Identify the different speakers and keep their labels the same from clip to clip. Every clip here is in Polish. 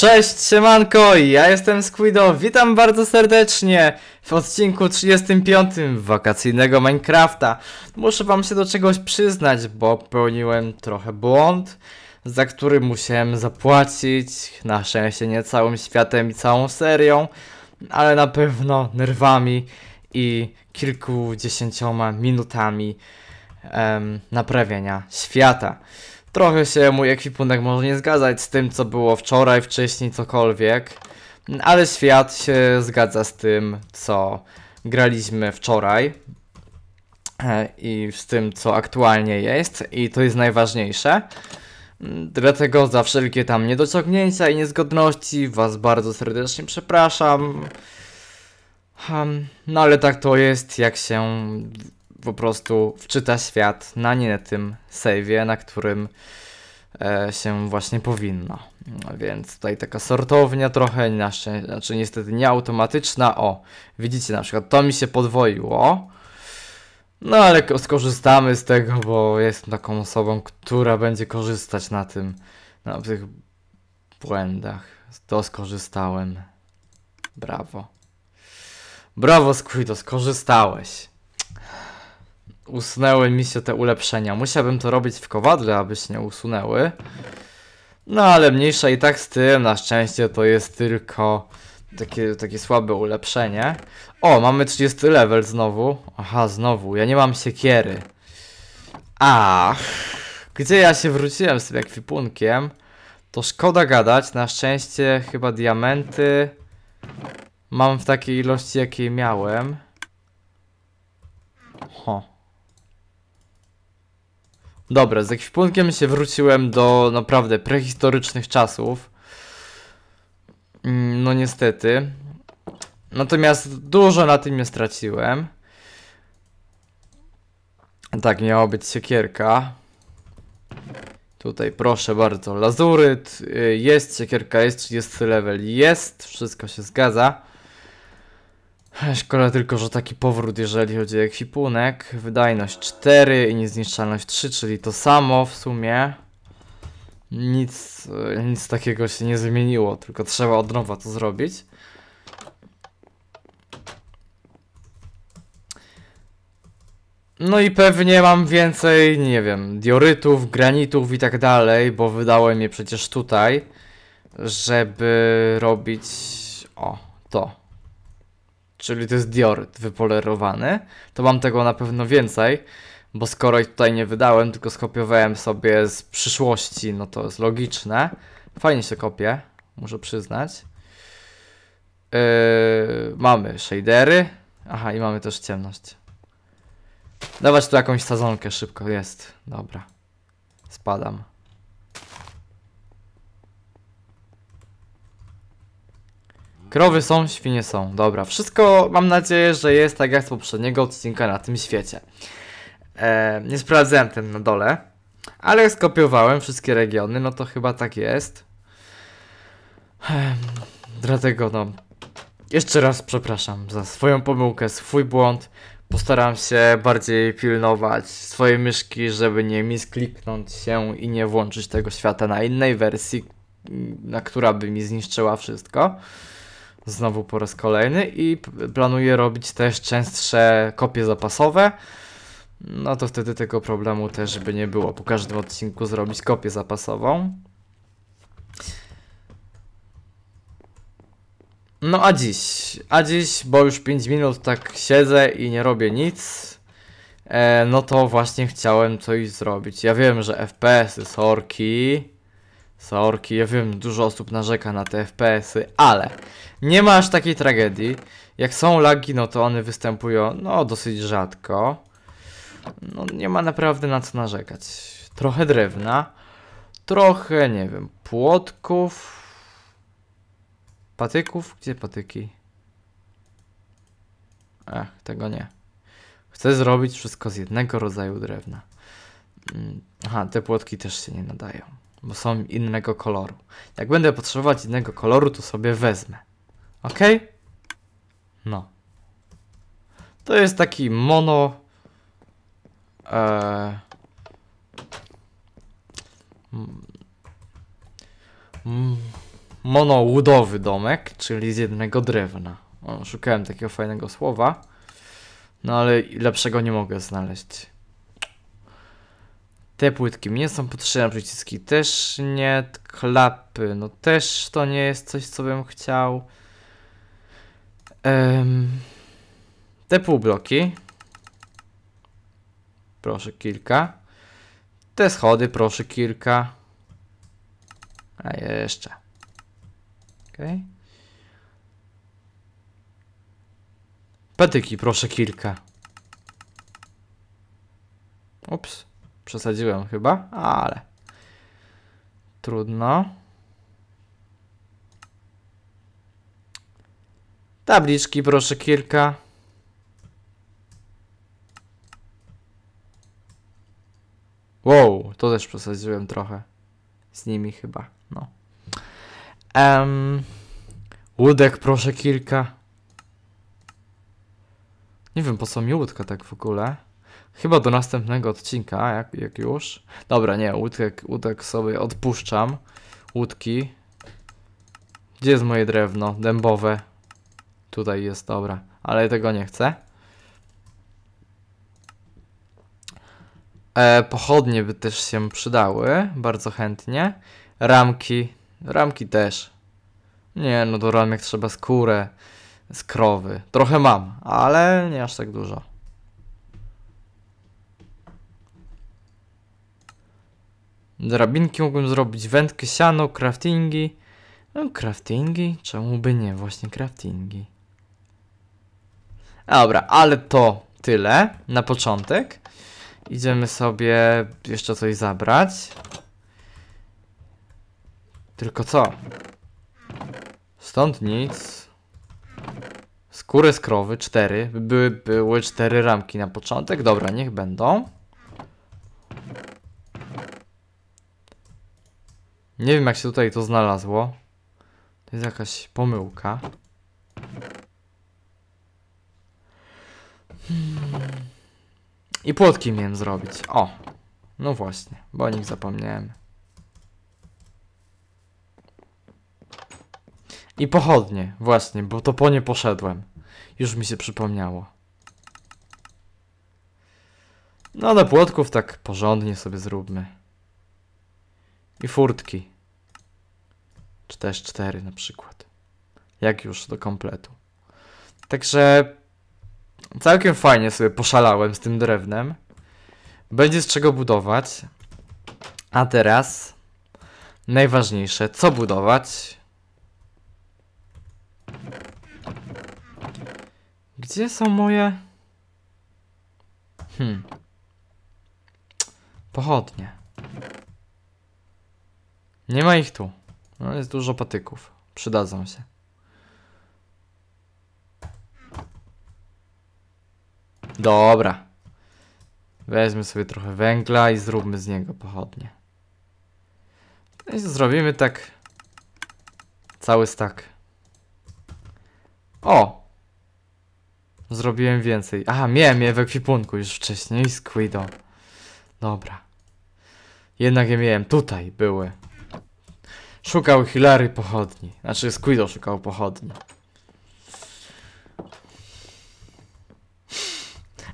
Speaker 1: Cześć, siemanko, ja jestem Squido, witam bardzo serdecznie w odcinku 35 wakacyjnego Minecrafta. Muszę wam się do czegoś przyznać, bo popełniłem trochę błąd, za który musiałem zapłacić, na szczęście nie całym światem i całą serią, ale na pewno nerwami i kilkudziesięcioma minutami em, naprawienia świata. Trochę się mój ekwipunek może nie zgadzać z tym, co było wczoraj, wcześniej, cokolwiek. Ale świat się zgadza z tym, co graliśmy wczoraj. E, I z tym, co aktualnie jest. I to jest najważniejsze. Dlatego za wszelkie tam niedociągnięcia i niezgodności was bardzo serdecznie przepraszam. no ale tak to jest, jak się po prostu wczyta świat na nie tym save'ie, na którym e, się właśnie powinno. No więc tutaj taka sortownia trochę, na znaczy niestety nie automatyczna. O, widzicie na przykład to mi się podwoiło. No ale skorzystamy z tego, bo jestem taką osobą, która będzie korzystać na tym, na tych błędach. To skorzystałem. Brawo. Brawo Squido, skorzystałeś usunęły mi się te ulepszenia. Musiałbym to robić w kowadle, aby się nie usunęły. No ale mniejsza i tak z tym, na szczęście to jest tylko takie, takie słabe ulepszenie. O, mamy 30 level znowu. Aha, znowu, ja nie mam siekiery. A, gdzie ja się wróciłem z tym ekwipunkiem, to szkoda gadać. Na szczęście chyba diamenty mam w takiej ilości, jakiej miałem. Dobra, z ekwipunkiem się wróciłem do naprawdę prehistorycznych czasów. Mm, no niestety. Natomiast dużo na tym nie straciłem. Tak, miała być siekierka. Tutaj proszę bardzo, lazuryt, y, jest siekierka, jest 30 level, jest, wszystko się zgadza. Szkoda tylko, że taki powrót, jeżeli chodzi o ekwipunek. Wydajność 4 i niezniszczalność 3, czyli to samo w sumie. Nic, e, nic takiego się nie zmieniło, tylko trzeba od nowa to zrobić. No i pewnie mam więcej, nie wiem, diorytów, granitów i tak dalej, bo wydałem je przecież tutaj, żeby robić... o, to czyli to jest Dior, wypolerowany, to mam tego na pewno więcej, bo skoro ich tutaj nie wydałem, tylko skopiowałem sobie z przyszłości, no to jest logiczne. Fajnie się kopię, muszę przyznać. Yy, mamy shadery, aha i mamy też ciemność. Dawać tu jakąś sadzonkę szybko, jest, dobra. Spadam. Krowy są, świnie są. Dobra, wszystko mam nadzieję, że jest tak jak z poprzedniego odcinka na tym świecie. E, nie sprawdzałem ten na dole, ale jak skopiowałem wszystkie regiony, no to chyba tak jest. dlatego no, jeszcze raz przepraszam za swoją pomyłkę, swój błąd. Postaram się bardziej pilnować swojej myszki, żeby nie miskliknąć się i nie włączyć tego świata na innej wersji, na która by mi zniszczyła wszystko znowu po raz kolejny i planuję robić też częstsze kopie zapasowe. No to wtedy tego problemu też by nie było. Po każdym odcinku zrobić kopię zapasową. No a dziś, a dziś, bo już 5 minut tak siedzę i nie robię nic, e, no to właśnie chciałem coś zrobić. Ja wiem, że FPS-y, sorki, Saorki, ja wiem, dużo osób narzeka na te FPS-y, ale nie ma aż takiej tragedii. Jak są lagi, no to one występują, no, dosyć rzadko. No, nie ma naprawdę na co narzekać. Trochę drewna, trochę, nie wiem, płotków, patyków? Gdzie patyki? Ach, tego nie. Chcę zrobić wszystko z jednego rodzaju drewna. Mm, aha, te płotki też się nie nadają bo są innego koloru. Jak będę potrzebować innego koloru, to sobie wezmę. Ok? No. To jest taki mono... E, monołudowy domek, czyli z jednego drewna. O, szukałem takiego fajnego słowa, no ale lepszego nie mogę znaleźć. Te płytki nie są potrzebne, przyciski też nie, klapy, no też to nie jest coś, co bym chciał. Um, te półbloki. Proszę kilka. Te schody, proszę kilka. A jeszcze. Okej. Okay. Patyki, proszę kilka. Ups. Przesadziłem chyba, ale trudno. Tabliczki proszę kilka. Wow, to też przesadziłem trochę. Z nimi chyba, no. Um, łódek proszę kilka. Nie wiem po co mi łódka tak w ogóle. Chyba do następnego odcinka, jak, jak już. Dobra, nie, łódek, łódek sobie odpuszczam. Łódki. Gdzie jest moje drewno? Dębowe. Tutaj jest, dobra. Ale tego nie chcę. E, pochodnie by też się przydały, bardzo chętnie. Ramki, ramki też. Nie, no do ramek trzeba skórę z krowy. Trochę mam, ale nie aż tak dużo. Drabinki mogłem zrobić, wędkę, siano, craftingi. No, craftingi? Czemu by nie? Właśnie craftingi. Dobra, ale to tyle na początek. Idziemy sobie jeszcze coś zabrać. Tylko co? Stąd nic. Skóry z krowy, cztery. Były, były cztery ramki na początek. Dobra, niech będą. Nie wiem jak się tutaj to znalazło. To jest jakaś pomyłka. Hmm. I płotki miałem zrobić. O! No właśnie, bo o nich zapomniałem. I pochodnie, właśnie, bo to po nie poszedłem. Już mi się przypomniało. No do płotków tak porządnie sobie zróbmy. I furtki. Czy też cztery na przykład. Jak już do kompletu. Także całkiem fajnie sobie poszalałem z tym drewnem. Będzie z czego budować. A teraz najważniejsze, co budować? Gdzie są moje... Hmm. Pochodnie. Nie ma ich tu. No jest dużo patyków. Przydadzą się. Dobra. Weźmy sobie trochę węgla i zróbmy z niego pochodnie. No zrobimy tak cały stak. O! Zrobiłem więcej. Aha, miałem je w ekwipunku już wcześniej. Squido. No Dobra. Jednak je miałem. Tutaj były. Szukał Hilary pochodni. Znaczy, Squido szukał pochodni.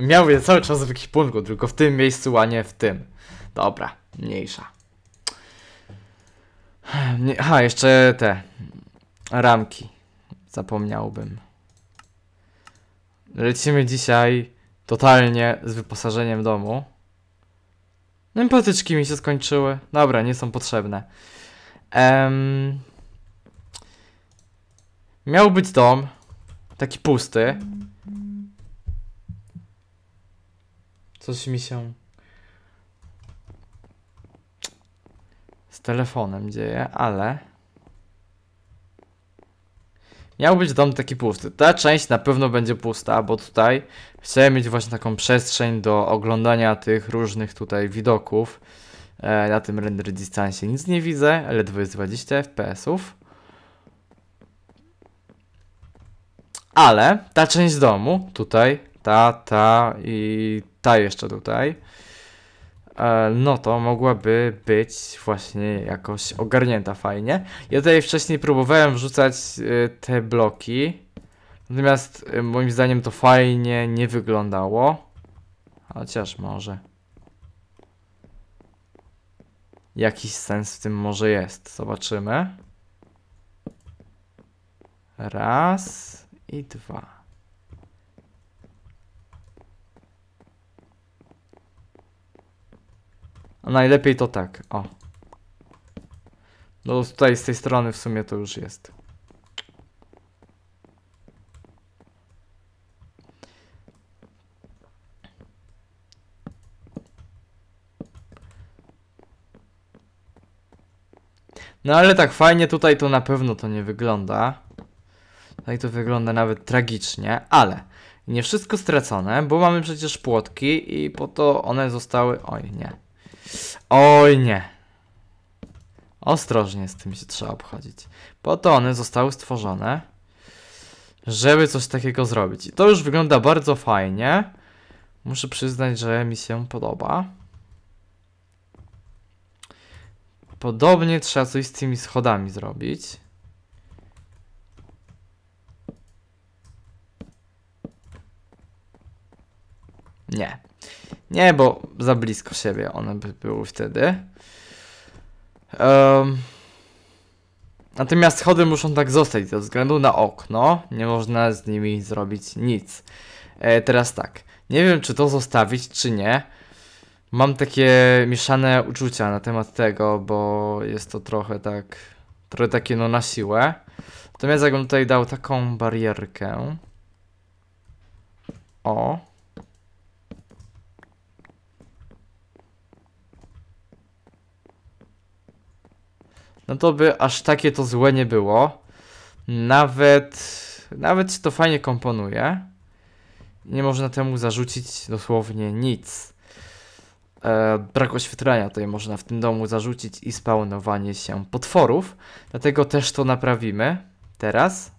Speaker 1: Miał je cały czas w punktu, tylko w tym miejscu, a nie w tym. Dobra, mniejsza. Nie, aha, jeszcze te ramki. Zapomniałbym. Lecimy dzisiaj totalnie z wyposażeniem domu. No i patyczki mi się skończyły. Dobra, nie są potrzebne. Um, miał być dom, taki pusty. Coś mi się z telefonem dzieje, ale... Miał być dom taki pusty. Ta część na pewno będzie pusta, bo tutaj chcę mieć właśnie taką przestrzeń do oglądania tych różnych tutaj widoków. E, na tym render distansie nic nie widzę, ale jest 20 fps-ów. Ale ta część domu, tutaj, ta, ta i ta jeszcze tutaj, e, no to mogłaby być właśnie jakoś ogarnięta fajnie. Ja tutaj wcześniej próbowałem wrzucać e, te bloki, natomiast moim zdaniem to fajnie nie wyglądało. Chociaż może. Jakiś sens w tym może jest. Zobaczymy. Raz i dwa. A najlepiej to tak, o. No tutaj z tej strony w sumie to już jest. No ale tak fajnie tutaj to na pewno to nie wygląda. Tutaj to wygląda nawet tragicznie, ale nie wszystko stracone, bo mamy przecież płotki i po to one zostały... Oj nie. Oj nie. Ostrożnie z tym się trzeba obchodzić. Po to one zostały stworzone, żeby coś takiego zrobić. I to już wygląda bardzo fajnie. Muszę przyznać, że mi się podoba. Podobnie trzeba coś z tymi schodami zrobić. Nie. Nie, bo za blisko siebie one by były wtedy. Um, natomiast schody muszą tak zostać ze względu na okno. Nie można z nimi zrobić nic. E, teraz tak. Nie wiem, czy to zostawić, czy nie. Mam takie mieszane uczucia na temat tego, bo jest to trochę tak, trochę takie no na siłę. Natomiast jakbym tutaj dał taką barierkę. O. No to by aż takie to złe nie było. Nawet, nawet się to fajnie komponuje. Nie można temu zarzucić dosłownie nic e, brak oświetlenia tutaj można w tym domu zarzucić i spawnowanie się potworów. Dlatego też to naprawimy teraz.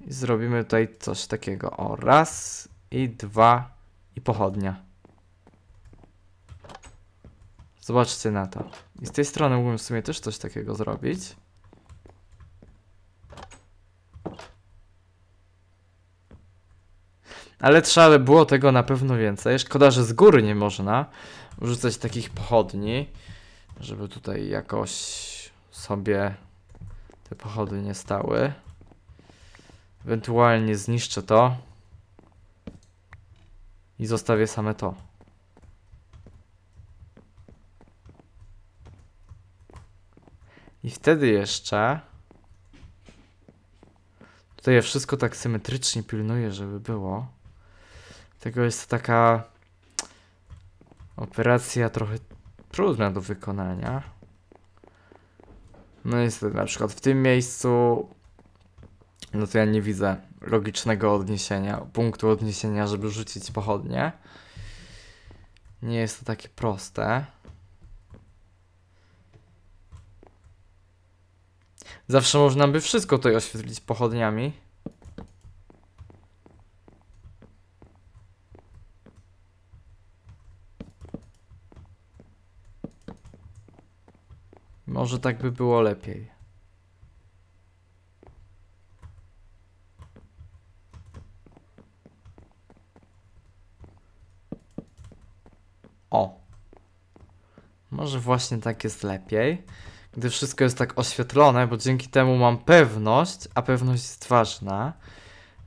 Speaker 1: I zrobimy tutaj coś takiego. O, raz i dwa i pochodnia. Zobaczcie na to. I z tej strony mógłbym w sumie też coś takiego zrobić. Ale trzeba było tego na pewno więcej. Szkoda, że z góry nie można rzucać takich pochodni, żeby tutaj jakoś sobie te pochody nie stały. Ewentualnie zniszczę to i zostawię same to. I wtedy jeszcze tutaj ja wszystko tak symetrycznie pilnuję, żeby było. Tego jest to taka operacja trochę trudna do wykonania. No niestety, na przykład w tym miejscu no to ja nie widzę logicznego odniesienia, punktu odniesienia, żeby rzucić pochodnie. Nie jest to takie proste. Zawsze można by wszystko tutaj oświetlić pochodniami. Może tak by było lepiej. O. Może właśnie tak jest lepiej, gdy wszystko jest tak oświetlone, bo dzięki temu mam pewność, a pewność jest ważna,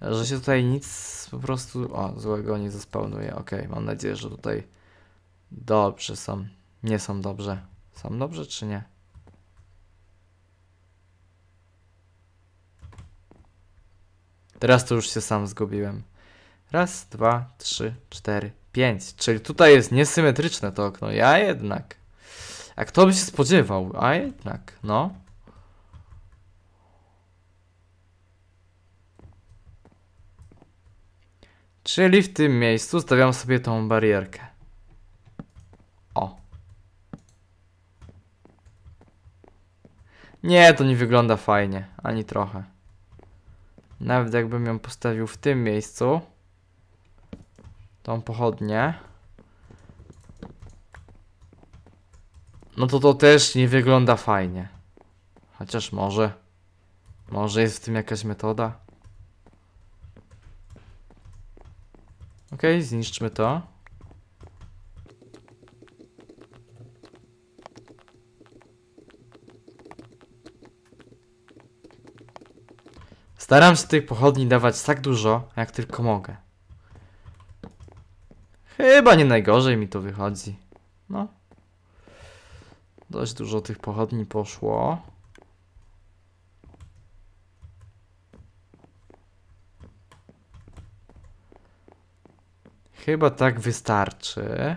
Speaker 1: że się tutaj nic po prostu... O, złego nie zespełnuje. Ok, mam nadzieję, że tutaj dobrze są. Nie są dobrze. Są dobrze czy nie? Teraz to już się sam zgubiłem. Raz, dwa, trzy, cztery, pięć. Czyli tutaj jest niesymetryczne to okno. Ja jednak. A kto by się spodziewał? A jednak, no. Czyli w tym miejscu stawiam sobie tą barierkę. O. Nie, to nie wygląda fajnie. Ani trochę. Nawet jakbym ją postawił w tym miejscu, tą pochodnię, no to to też nie wygląda fajnie. Chociaż może, może jest w tym jakaś metoda. Ok, zniszczmy to. Staram się tych pochodni dawać tak dużo, jak tylko mogę. Chyba nie najgorzej mi to wychodzi. No. Dość dużo tych pochodni poszło. Chyba tak wystarczy.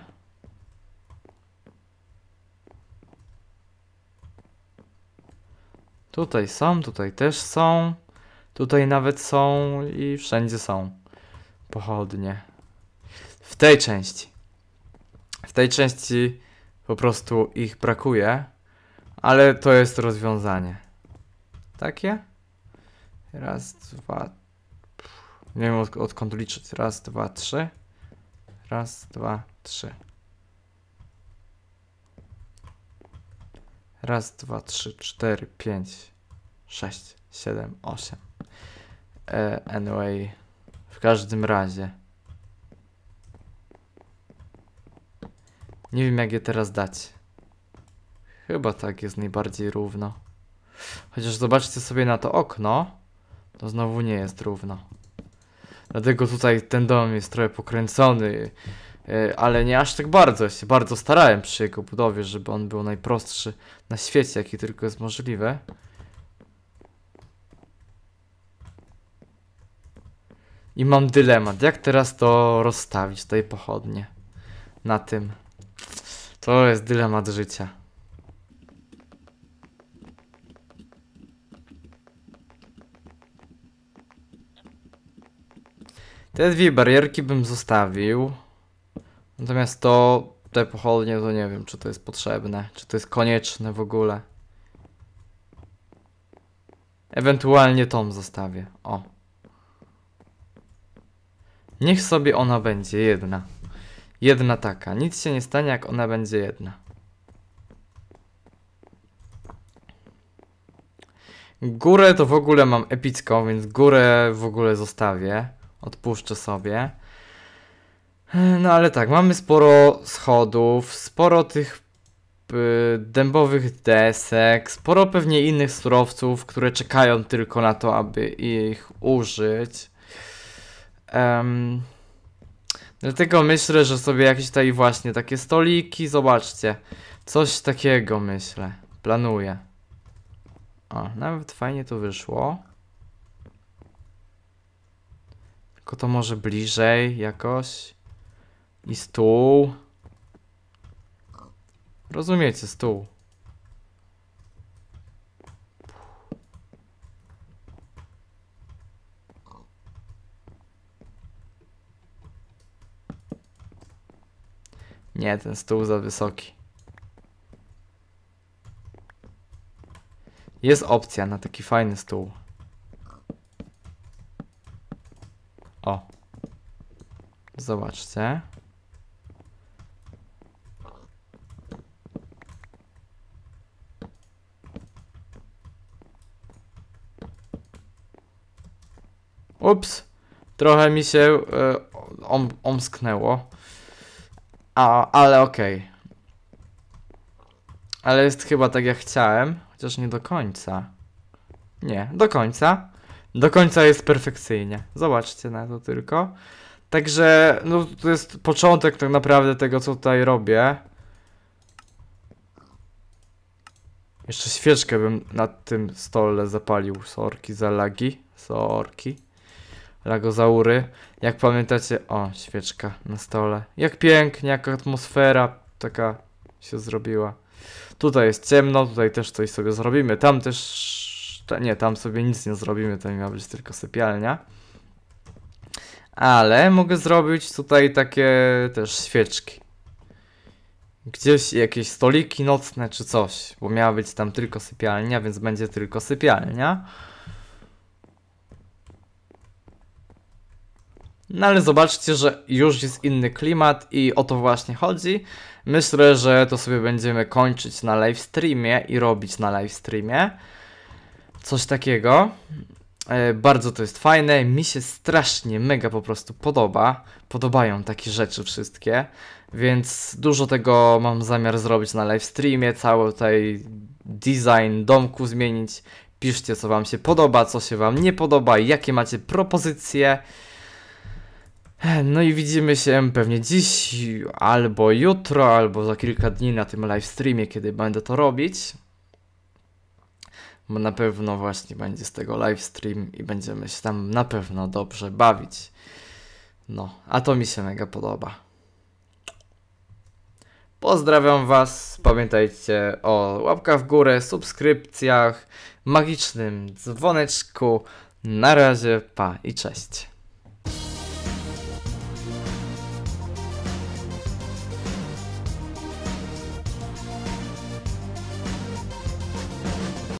Speaker 1: Tutaj są, tutaj też są. Tutaj nawet są i wszędzie są pochodnie. W tej części. W tej części po prostu ich brakuje, ale to jest rozwiązanie. Takie? Raz, dwa. Nie wiem od, odkąd liczyć. Raz, dwa, trzy. Raz, dwa, trzy. Raz, dwa, trzy, cztery, pięć, sześć, siedem, osiem. E, anyway, w każdym razie. Nie wiem jak je teraz dać. Chyba tak jest najbardziej równo. Chociaż zobaczcie sobie na to okno, to znowu nie jest równo. Dlatego tutaj ten dom jest trochę pokręcony, e, ale nie aż tak bardzo. Ja się bardzo starałem przy jego budowie, żeby on był najprostszy na świecie, jaki tylko jest możliwe. I mam dylemat, jak teraz to rozstawić, tutaj pochodnie. Na tym. To jest dylemat życia. Te dwie barierki bym zostawił. Natomiast to, te pochodnie, to nie wiem, czy to jest potrzebne, czy to jest konieczne w ogóle. Ewentualnie tom zostawię. O. Niech sobie ona będzie jedna. Jedna taka. Nic się nie stanie, jak ona będzie jedna. Górę to w ogóle mam epicką, więc górę w ogóle zostawię. Odpuszczę sobie. No ale tak, mamy sporo schodów, sporo tych y, dębowych desek, sporo pewnie innych surowców, które czekają tylko na to, aby ich użyć. Um, dlatego myślę, że sobie jakieś tutaj właśnie takie stoliki, zobaczcie. Coś takiego myślę, planuję. O, nawet fajnie to wyszło. Tylko to może bliżej jakoś. I stół. Rozumiecie, stół. Nie, ten stół za wysoki. Jest opcja na taki fajny stół. O. Zobaczcie. Ups. Trochę mi się y, e, om, omsknęło. A, ale okej. Okay. Ale jest chyba tak jak chciałem, chociaż nie do końca. Nie, do końca. Do końca jest perfekcyjnie. Zobaczcie na to tylko. Także, no to jest początek tak naprawdę tego, co tutaj robię. Jeszcze świeczkę bym na tym stole zapalił. Sorki za lagi. Sorki lagozaury. Jak pamiętacie, o, świeczka na stole. Jak pięknie, jaka atmosfera taka się zrobiła. Tutaj jest ciemno, tutaj też coś sobie zrobimy. Tam też... Nie, tam sobie nic nie zrobimy, to miała być tylko sypialnia. Ale mogę zrobić tutaj takie też świeczki. Gdzieś jakieś stoliki nocne czy coś, bo miała być tam tylko sypialnia, więc będzie tylko sypialnia. No ale zobaczcie, że już jest inny klimat i o to właśnie chodzi. Myślę, że to sobie będziemy kończyć na live streamie i robić na live streamie. Coś takiego. E, bardzo to jest fajne, mi się strasznie, mega po prostu podoba. Podobają takie rzeczy wszystkie, więc dużo tego mam zamiar zrobić na live streamie, cały tutaj design domku zmienić. Piszcie, co Wam się podoba, co się Wam nie podoba, jakie macie propozycje. No i widzimy się pewnie dziś, albo jutro, albo za kilka dni na tym streamie, kiedy będę to robić. Bo na pewno właśnie będzie z tego livestream i będziemy się tam na pewno dobrze bawić. No, a to mi się mega podoba. Pozdrawiam Was, pamiętajcie o łapkach w górę, subskrypcjach, magicznym dzwoneczku. Na razie, pa i cześć.